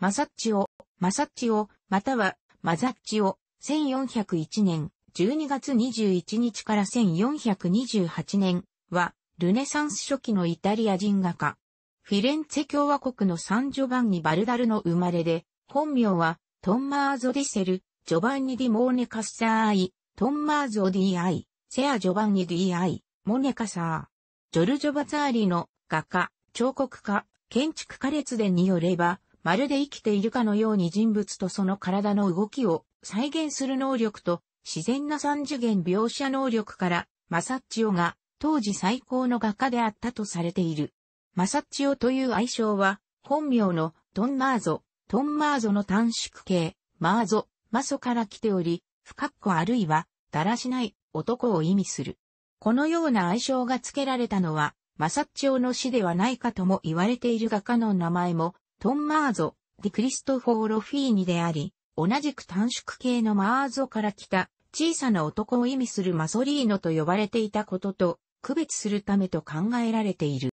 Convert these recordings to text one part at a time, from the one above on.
マサッチオ、マサッチオ、またはマザッチオ、1401年12月21日から1428年は、ルネサンス初期のイタリア人画家。フィレンツェ共和国のサンジョバンニ・バルダルの生まれで、本名は、トンマーゾ・ディセル、ジョバンニ・ディ・モーネカッサーアイ、トンマーゾ・ディ・アイ、セア・ジョバンニ・ディ・アイ、モネカサー。ジョルジョ・バザーリの画家、彫刻家、建築家列伝によれば、まるで生きているかのように人物とその体の動きを再現する能力と自然な三次元描写能力からマサッチオが当時最高の画家であったとされている。マサッチオという愛称は本名のトンマーゾ、トンマーゾの短縮形、マーゾ、マソから来ており、不格好あるいはだらしない男を意味する。このような愛称が付けられたのはマサッチオの死ではないかとも言われている画家の名前もトンマーゾ・ディ・クリストフォー・ロフィーニであり、同じく短縮系のマーゾから来た小さな男を意味するマソリーノと呼ばれていたことと区別するためと考えられている。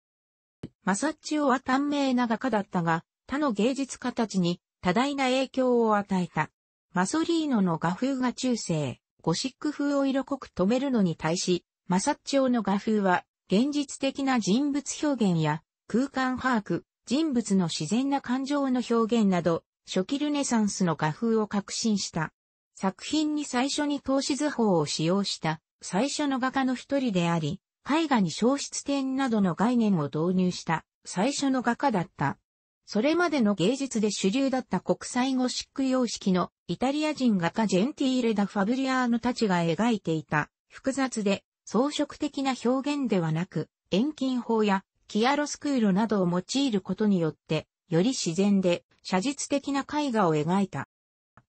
マサッチオは短命な画家だったが、他の芸術家たちに多大な影響を与えた。マソリーノの画風が中世、ゴシック風を色濃く止めるのに対し、マサッチオの画風は現実的な人物表現や空間把握、人物の自然な感情の表現など、初期ルネサンスの画風を革新した。作品に最初に投資図法を使用した最初の画家の一人であり、絵画に消失点などの概念を導入した最初の画家だった。それまでの芸術で主流だった国際ゴシック様式のイタリア人画家ジェンティーレ・ダ・ファブリアーノたちが描いていた複雑で装飾的な表現ではなく遠近法やキアロスクールなどを用いることによって、より自然で写実的な絵画を描いた。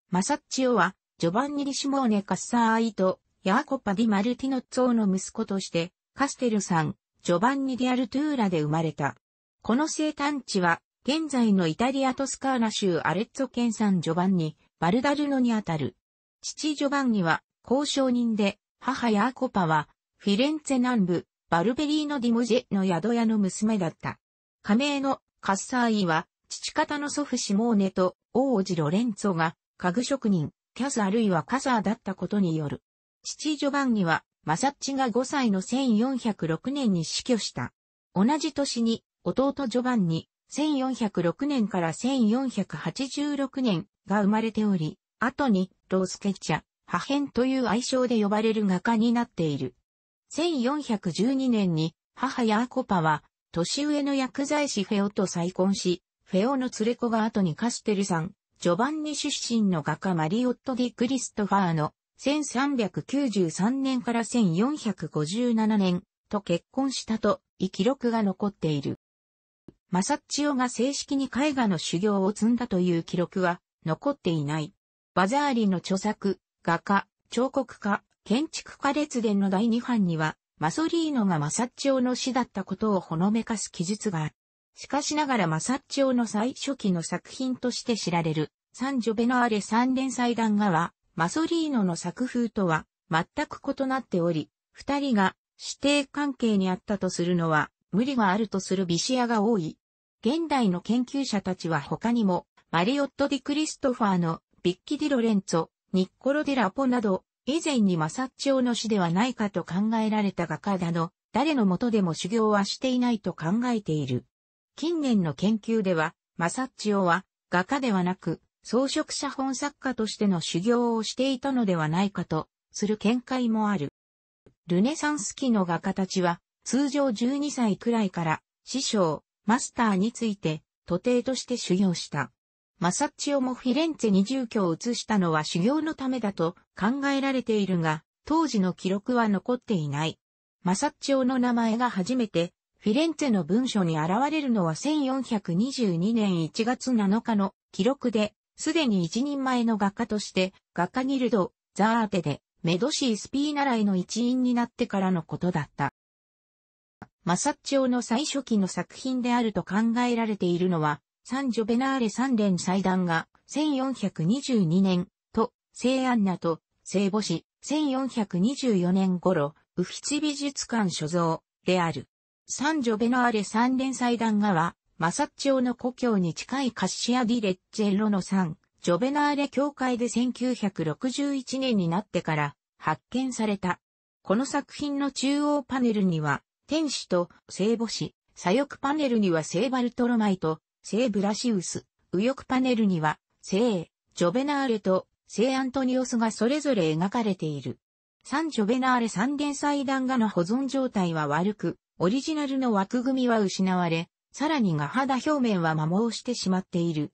マサッチオは、ジョバンニ・リシモーネ・カッサーイと、ヤーコパ・ディ・マルティノッツォーの息子として、カステルさん、ジョバンニ・ディアルトゥーラで生まれた。この生誕地は、現在のイタリアトスカーナ州アレッツォ県産ジョバンニ、バルダルノにあたる。父ジョバンニは、交渉人で、母ヤーコパは、フィレンツェ南部、バルベリーノ・ディモジェの宿屋の娘だった。加盟のカッサーイは、父方の祖父シモーネと王子ロレンツォが家具職人、キャスあるいはカザーだったことによる。父ジョバンニは、マサッチが5歳の1406年に死去した。同じ年に、弟ジョバンニ、1406年から1486年が生まれており、後に、ロースケッチャ、破片という愛称で呼ばれる画家になっている。1412年に母ヤーコパは年上の薬剤師フェオと再婚し、フェオの連れ子が後にカステルさん、ジョバンニ出身の画家マリオット・ディ・クリストファーの1393年から1457年と結婚したと、遺記録が残っている。マサッチオが正式に絵画の修行を積んだという記録は残っていない。バザーリの著作、画家、彫刻家、建築家列伝の第2版には、マソリーノがマサッチオの死だったことをほのめかす記述がある。しかしながらマサッチオの最初期の作品として知られる、サンジョベノアレ三連祭壇画は、マソリーノの作風とは全く異なっており、二人が指定関係にあったとするのは、無理があるとするビシアが多い。現代の研究者たちは他にも、マリオット・ディ・クリストファーのビッキ・ディ・ロレンツォ、ニッコロ・デ・ラポなど、以前にマサッチオの死ではないかと考えられた画家だの、誰のもとでも修行はしていないと考えている。近年の研究では、マサッチオは画家ではなく、装飾者本作家としての修行をしていたのではないかと、する見解もある。ルネサンス期の画家たちは、通常12歳くらいから、師匠、マスターについて、徒弟として修行した。マサッチオもフィレンツェに住居を移したのは修行のためだと考えられているが、当時の記録は残っていない。マサッチオの名前が初めて、フィレンツェの文書に現れるのは1422年1月7日の記録で、すでに一人前の画家として、画家ギルド、ザーテで、メドシースピー習いの一員になってからのことだった。マサッチオの最初期の作品であると考えられているのは、サンジョベナーレ三連祭壇が、1422年、と、聖アンナと、聖母子、1424年頃、ウフィチ美術館所蔵、である。サンジョベナーレ三連祭壇がは、マサッチウの故郷に近いカッシアディレッジェロのン、ジョベナーレ教会で1961年になってから発見された。この作品の中央パネルには、天使と聖母子、左翼パネルには聖バルトロマイと聖ブラシウス、右翼パネルには、聖、ジョベナーレと聖アントニオスがそれぞれ描かれている。サンジョベナーレ三連祭壇画の保存状態は悪く、オリジナルの枠組みは失われ、さらに画肌表面は摩耗してしまっている。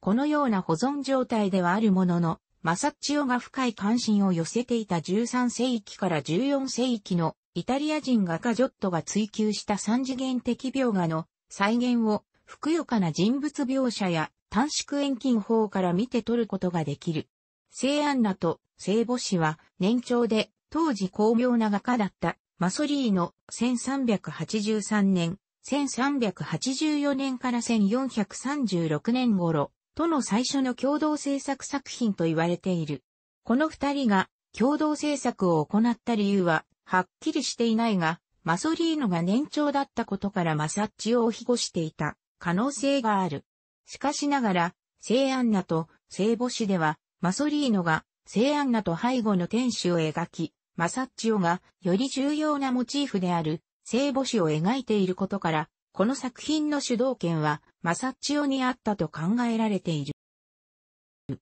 このような保存状態ではあるものの、マサッチオが深い関心を寄せていた13世紀から14世紀のイタリア人画家ジョットが追求した三次元的描画の再現をふくよかな人物描写や短縮遠近法から見て取ることができる。聖アンナと聖母子は年長で当時巧妙な画家だったマソリーの1383年、1384年から1436年頃との最初の共同制作作品と言われている。この二人が共同制作を行った理由ははっきりしていないが、マソリーノが年長だったことからマサッチを庇護していた。可能性がある。しかしながら、聖アンナと聖母子では、マソリーノが聖アンナと背後の天使を描き、マサッチオがより重要なモチーフである聖母子を描いていることから、この作品の主導権はマサッチオにあったと考えられている。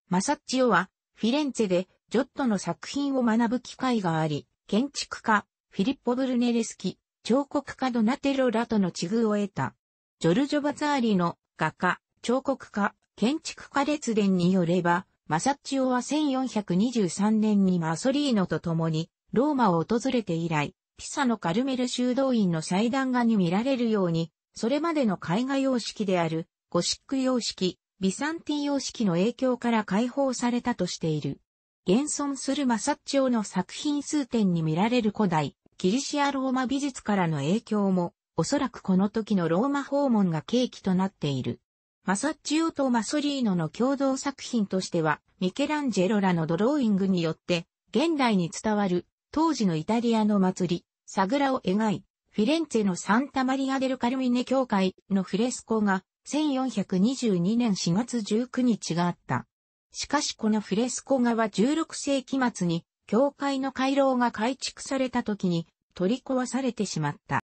マサッチオはフィレンツェでジョットの作品を学ぶ機会があり、建築家、フィリッポ・ブルネレスキ、彫刻家ドナテロラとの地遇を得た。ジョルジョ・バツーリの画家、彫刻家、建築家列伝によれば、マサッチオは1423年にマソリーノと共にローマを訪れて以来、ピサのカルメル修道院の祭壇画に見られるように、それまでの絵画様式であるゴシック様式、ビサンティ様式の影響から解放されたとしている。現存するマサッチオの作品数点に見られる古代、キリシアローマ美術からの影響もおそらくこの時のローマ訪問が契機となっている。マサッチオとマソリーノの共同作品としては、ミケランジェロらのドローイングによって、現代に伝わる、当時のイタリアの祭り、サグラを描い、フィレンツェのサンタマリア・デル・カルミネ教会のフレスコが、1422年4月19日があった。しかしこのフレスコ画は16世紀末に、教会の回廊が改築された時に取り壊されてしまった。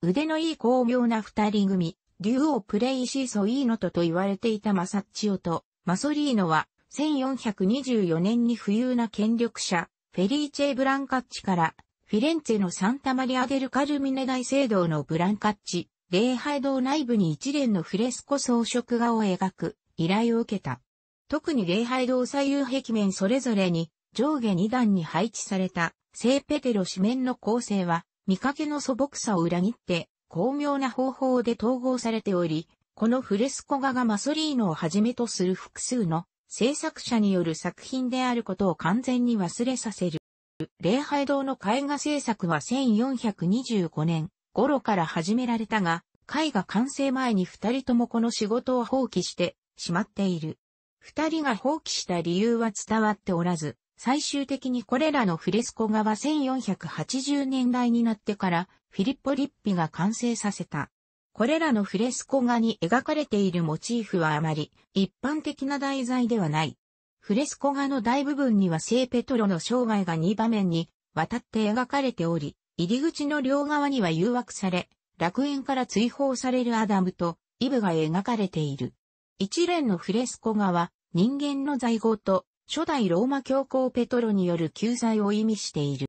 腕のいい巧妙な二人組、竜王プレイシーソイーノトと言われていたマサッチオとマソリーノは、1424年に富裕な権力者、フェリーチェ・ブランカッチから、フィレンツェのサンタマリア・デル・カルミネ大聖堂のブランカッチ、礼拝堂内部に一連のフレスコ装飾画を描く依頼を受けた。特に礼拝堂左右壁面それぞれに上下2段に配置された聖ペテロ紙面の構成は見かけの素朴さを裏切って、巧妙な方法で統合されており、このフレスコ画がマソリーノをはじめとする複数の制作者による作品であることを完全に忘れさせる。礼拝堂の絵画制作は1425年頃から始められたが、絵画完成前に二人ともこの仕事を放棄してしまっている。二人が放棄した理由は伝わっておらず、最終的にこれらのフレスコ画は1480年代になってからフィリッポ・リッピが完成させた。これらのフレスコ画に描かれているモチーフはあまり一般的な題材ではない。フレスコ画の大部分には聖ペトロの生涯が2場面にわたって描かれており、入り口の両側には誘惑され、楽園から追放されるアダムとイブが描かれている。一連のフレスコ画は人間の在業と初代ローマ教皇ペトロによる救済を意味している。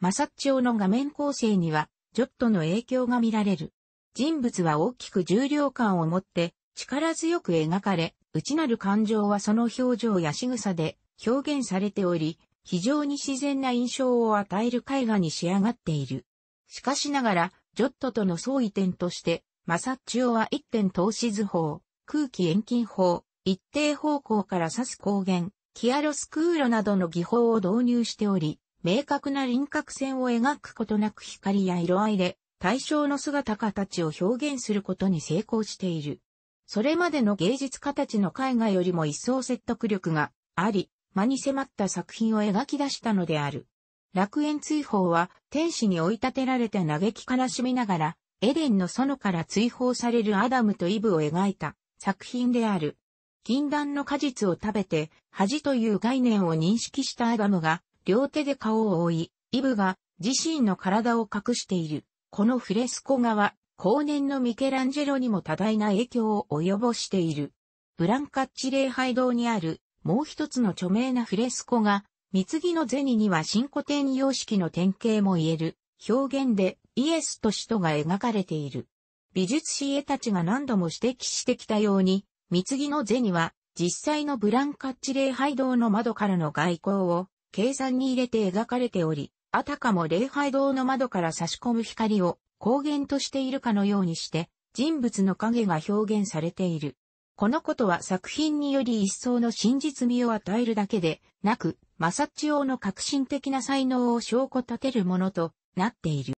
マサッチオの画面構成には、ジョットの影響が見られる。人物は大きく重量感を持って、力強く描かれ、内なる感情はその表情や仕草で表現されており、非常に自然な印象を与える絵画に仕上がっている。しかしながら、ジョットとの相違点として、マサッチオは一点透視図法、空気遠近法、一定方向から指す光源、キアロスクーロなどの技法を導入しており、明確な輪郭線を描くことなく光や色合いで対象の姿形を表現することに成功している。それまでの芸術家たちの絵画よりも一層説得力があり、間に迫った作品を描き出したのである。楽園追放は天使に追い立てられて嘆き悲しみながら、エレンの園から追放されるアダムとイブを描いた作品である。禁断の果実を食べて、恥という概念を認識したアダムが、両手で顔を覆い、イブが自身の体を隠している。このフレスコ画は、後年のミケランジェロにも多大な影響を及ぼしている。ブランカッチ礼拝堂にある、もう一つの著名なフレスコ画、貢ぎの銭には新古典様式の典型も言える、表現でイエスと使徒が描かれている。美術師家たちが何度も指摘してきたように、三次の銭は、実際のブランカッチ礼拝堂の窓からの外交を、計算に入れて描かれており、あたかも礼拝堂の窓から差し込む光を光源としているかのようにして、人物の影が表現されている。このことは作品により一層の真実味を与えるだけでなく、マサッチ用の革新的な才能を証拠立てるものとなっている。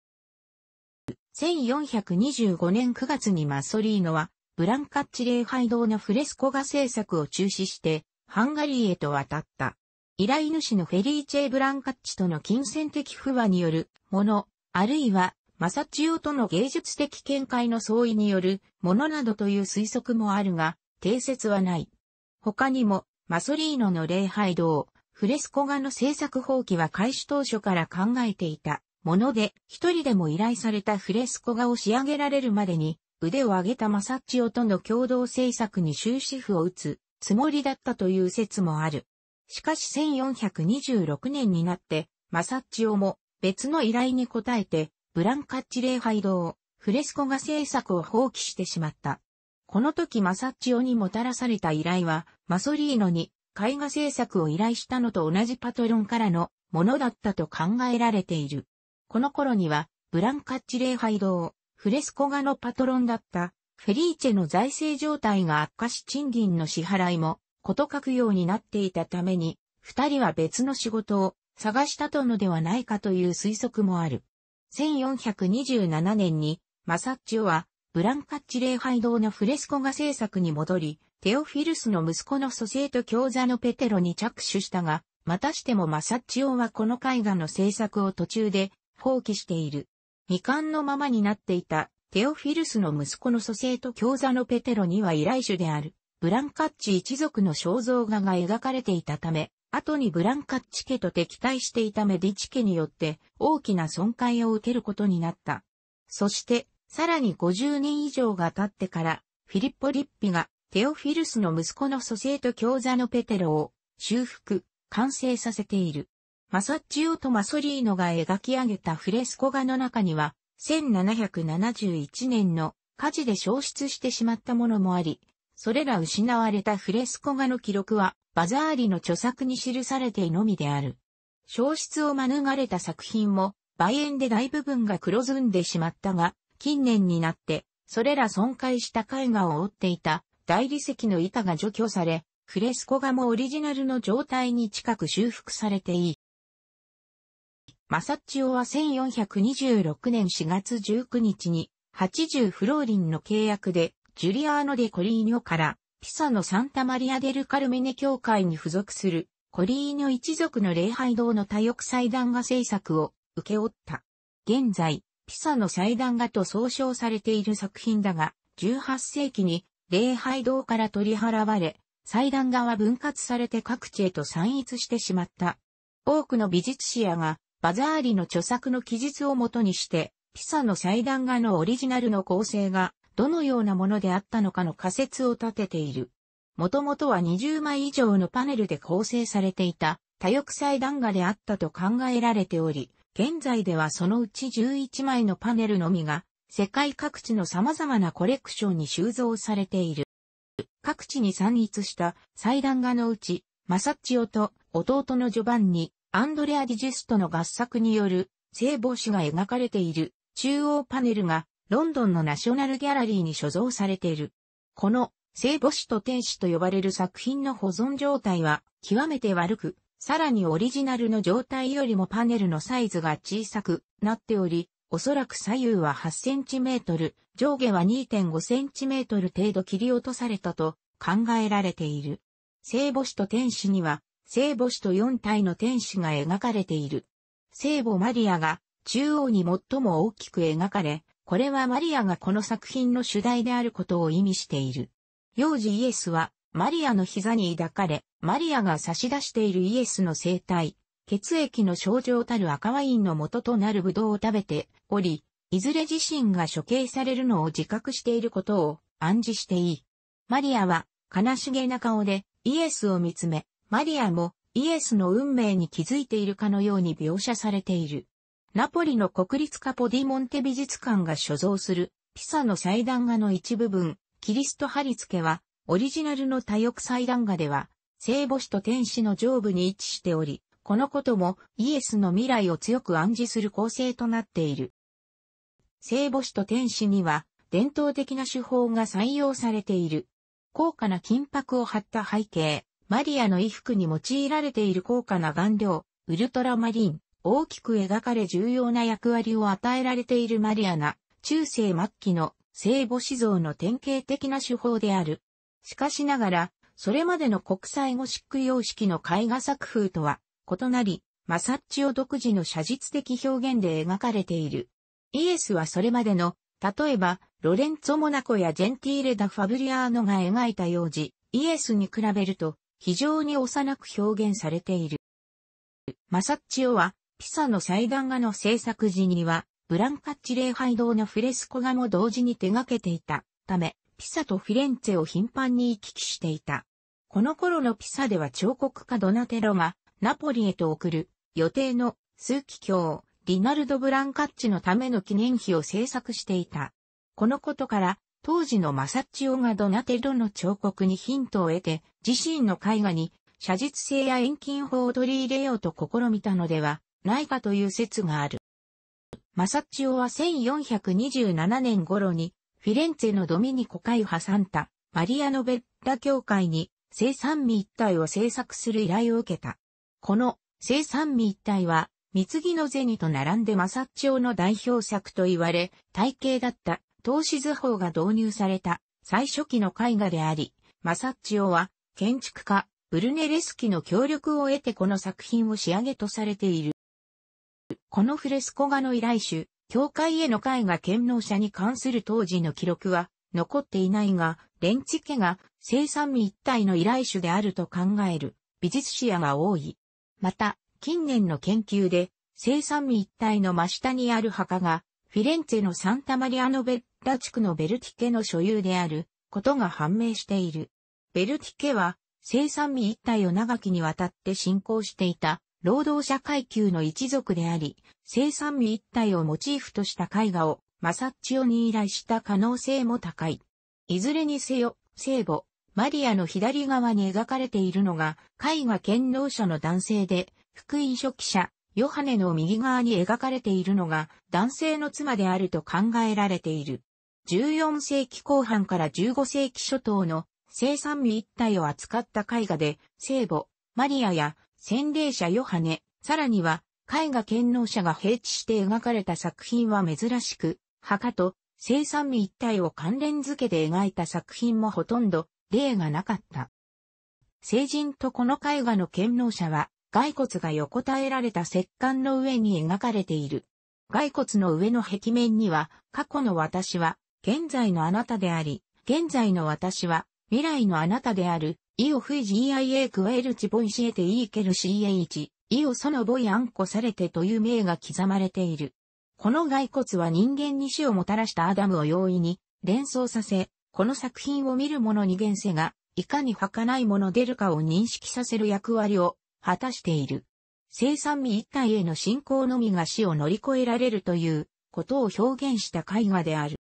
1425年9月にマッソリーノはブランカッチ礼拝堂のフレスコ画制作を中止して、ハンガリーへと渡った。依頼主のフェリーチェ・ブランカッチとの金銭的不和によるもの、あるいは、マサチオとの芸術的見解の相違によるものなどという推測もあるが、定説はない。他にも、マソリーノの礼拝堂、フレスコ画の制作放棄は開始当初から考えていたもので、一人でも依頼されたフレスコ画を仕上げられるまでに、腕を上げたマサッチオとの共同政策に終止符を打つつもりだったという説もある。しかし1426年になって、マサッチオも別の依頼に応えて、ブランカッチ礼拝堂、フレスコ画制作を放棄してしまった。この時マサッチオにもたらされた依頼は、マソリーノに絵画制作を依頼したのと同じパトロンからのものだったと考えられている。この頃には、ブランカッチ礼拝堂、フレスコ画のパトロンだったフェリーチェの財政状態が悪化し賃金の支払いもこと書くようになっていたために、二人は別の仕事を探したとのではないかという推測もある。1427年にマサッチオはブランカッチ礼拝堂のフレスコ画制作に戻り、テオフィルスの息子の蘇生と教座のペテロに着手したが、またしてもマサッチオはこの絵画の制作を途中で放棄している。未完のままになっていたテオフィルスの息子の蘇生と教座のペテロには依頼主であるブランカッチ一族の肖像画が描かれていたため、後にブランカッチ家と敵対していたメディチ家によって大きな損壊を受けることになった。そして、さらに50年以上が経ってから、フィリッポ・リッピがテオフィルスの息子の蘇生と教座のペテロを修復、完成させている。マサッチオとマソリーノが描き上げたフレスコ画の中には、1771年の火事で消失してしまったものもあり、それら失われたフレスコ画の記録は、バザーリの著作に記されてのみである。消失を免れた作品も、梅園で大部分が黒ずんでしまったが、近年になって、それら損壊した絵画を追っていた大理石の板が除去され、フレスコ画もオリジナルの状態に近く修復されていい。マサッチオは1426年4月19日に80フローリンの契約でジュリアーノ・デ・コリーニョからピサのサンタマリア・デル・カルメネ教会に付属するコリーニョ一族の礼拝堂の多翼祭壇画制作を受け負った。現在、ピサの祭壇画と総称されている作品だが、18世紀に礼拝堂から取り払われ、祭壇画は分割されて各地へと散逸してしまった。多くの美術史家がバザーリの著作の記述をもとにして、ピサの祭壇画のオリジナルの構成がどのようなものであったのかの仮説を立てている。もともとは20枚以上のパネルで構成されていた多翼祭壇画であったと考えられており、現在ではそのうち11枚のパネルのみが世界各地の様々なコレクションに収蔵されている。各地に散逸した祭壇画のうち、マサッチオと弟のジョバンニ、アンドレア・ディジュストの合作による聖母子が描かれている中央パネルがロンドンのナショナルギャラリーに所蔵されている。この聖母子と天使と呼ばれる作品の保存状態は極めて悪く、さらにオリジナルの状態よりもパネルのサイズが小さくなっており、おそらく左右は8センチメートル、上下は2.5センチメートル程度切り落とされたと考えられている。聖母子と天使には聖母子と4体の天使が描かれている。聖母マリアが中央に最も大きく描かれ、これはマリアがこの作品の主題であることを意味している。幼児イエスはマリアの膝に抱かれ、マリアが差し出しているイエスの生体、血液の症状たる赤ワインの元となるブドウを食べており、いずれ自身が処刑されるのを自覚していることを暗示していい。マリアは悲しげな顔でイエスを見つめ、マリアもイエスの運命に気づいているかのように描写されている。ナポリの国立カポディモンテ美術館が所蔵するピサの祭壇画の一部分、キリスト貼り付けは、オリジナルの多翼祭壇画では、聖母子と天使の上部に位置しており、このこともイエスの未来を強く暗示する構成となっている。聖母子と天使には、伝統的な手法が採用されている。高価な金箔を貼った背景、マリアの衣服に用いられている高価な顔料、ウルトラマリン、大きく描かれ重要な役割を与えられているマリアが、中世末期の聖母子像の典型的な手法である。しかしながら、それまでの国際ゴシック様式の絵画作風とは異なり、マサッチオ独自の写実的表現で描かれている。イエスはそれまでの、例えば、ロレンツォ・モナコやジェンティーレ・ダ・ファブリアーノが描いた幼児、イエスに比べると、非常に幼く表現されている。マサッチオは、ピサの祭壇画の制作時には、ブランカッチ礼拝堂のフレスコ画も同時に手掛けていたため、ピサとフィレンツェを頻繁に行き来していた。この頃のピサでは彫刻家ドナテロがナポリへと送る予定の数奇教リナルド・ブランカッチのための記念碑を制作していた。このことから当時のマサッチオがドナテロの彫刻にヒントを得て、自身の絵画に写実性や遠近法を取り入れようと試みたのではないかという説がある。マサッチオは1427年頃にフィレンツェのドミニコ会派サンタ、マリアノベッラ教会に生産味一体を制作する依頼を受けた。この生産味一体は、三木の銭と並んでマサッチオの代表作と言われ、体系だった投資図法が導入された最初期の絵画であり、マサッチオは建築家、ブルネレスキの協力を得てこの作品を仕上げとされている。このフレスコ画の依頼主、教会への絵画権能者に関する当時の記録は残っていないが、レンチ家が生産味一体の依頼主であると考える美術史家が多い。また、近年の研究で、生産味一体の真下にある墓が、フィレンツェのサンタマリアノベッラ地区のベルティケの所有であることが判明している。ベルティケは生産未一体を長きにわたって信仰していた労働者階級の一族であり、生産未一体をモチーフとした絵画をマサッチオに依頼した可能性も高い。いずれにせよ、聖母、マリアの左側に描かれているのが絵画権能者の男性で、福音書記者、ヨハネの右側に描かれているのが男性の妻であると考えられている。14世紀後半から15世紀初頭の生産味一体を扱った絵画で、聖母、マリアや洗礼者ヨハネ、さらには絵画権能者が平地して描かれた作品は珍しく、墓と生産味一体を関連付けで描いた作品もほとんど例がなかった。聖人とこの絵画の権能者は、骸骨が横たえられた石棺の上に描かれている。骸骨の上の壁面には、過去の私は現在のあなたであり、現在の私は、未来のあなたである、イオフイジーアイエークエルチボイシエテイーケルシーエイチ、イオソのボイアンコされてという名が刻まれている。この骸骨は人間に死をもたらしたアダムを容易に連想させ、この作品を見る者に現世が、いかに儚いもの出るかを認識させる役割を果たしている。生産未一体への信仰のみが死を乗り越えられるということを表現した絵画である。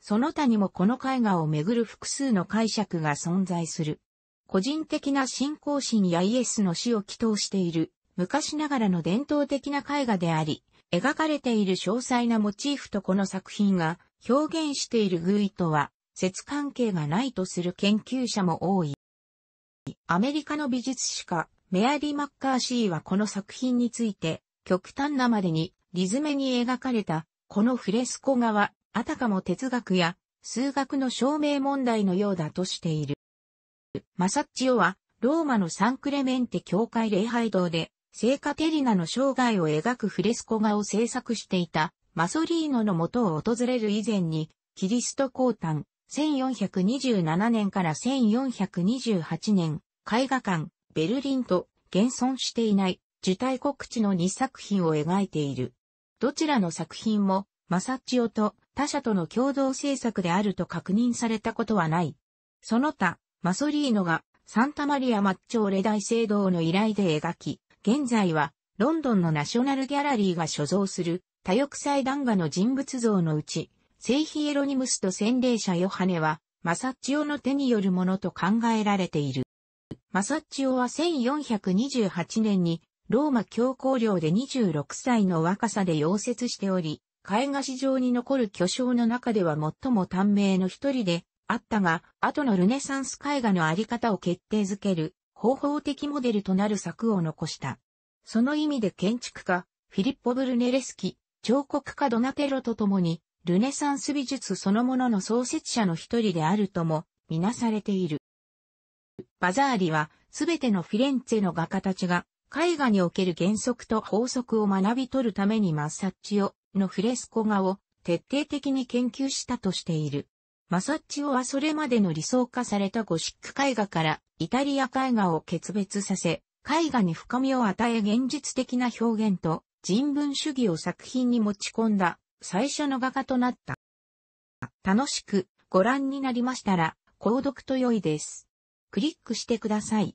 その他にもこの絵画をめぐる複数の解釈が存在する。個人的な信仰心やイエスの死を祈祷している、昔ながらの伝統的な絵画であり、描かれている詳細なモチーフとこの作品が表現している偶意とは、説関係がないとする研究者も多い。アメリカの美術史家、メアリー・マッカーシーはこの作品について、極端なまでに、リズメに描かれた、このフレスコ画は、あたかも哲学や数学の証明問題のようだとしている。マサッチオは、ローマのサンクレメンテ教会礼拝堂で、聖カテリナの生涯を描くフレスコ画を制作していたマソリーノの元を訪れる以前に、キリスト降誕、1427年から1428年、絵画館、ベルリンと現存していない受胎告知の2作品を描いている。どちらの作品も、マサッチオと他社との共同制作であると確認されたことはない。その他、マソリーノがサンタマリア・マッチョーレ大聖堂の依頼で描き、現在はロンドンのナショナルギャラリーが所蔵する多翼祭壇画の人物像のうち、聖ヒエロニムスと洗礼者ヨハネは、マサッチオの手によるものと考えられている。マサッチオは1428年にローマ教皇領で26歳の若さで溶接しており、絵画史上に残る巨匠の中では最も短命の一人であったが、後のルネサンス絵画のあり方を決定づける方法的モデルとなる作を残した。その意味で建築家、フィリッポ・ブルネレスキ、彫刻家ドナテロと共に、ルネサンス美術そのものの創設者の一人であるとも、みなされている。バザーリは、すべてのフィレンツェの画家たちが、絵画における原則と法則を学び取るために抹殺をのフレスコ画を徹底的に研究したとしている。マサッチオはそれまでの理想化されたゴシック絵画からイタリア絵画を決別させ、絵画に深みを与え現実的な表現と人文主義を作品に持ち込んだ最初の画家となった。楽しくご覧になりましたら、購読と良いです。クリックしてください。